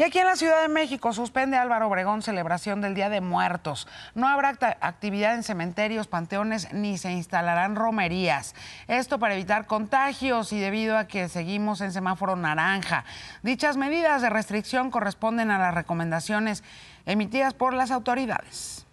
Y aquí en la Ciudad de México suspende Álvaro Obregón celebración del Día de Muertos. No habrá actividad en cementerios, panteones, ni se instalarán romerías. Esto para evitar contagios y debido a que seguimos en semáforo naranja. Dichas medidas de restricción corresponden a las recomendaciones emitidas por las autoridades.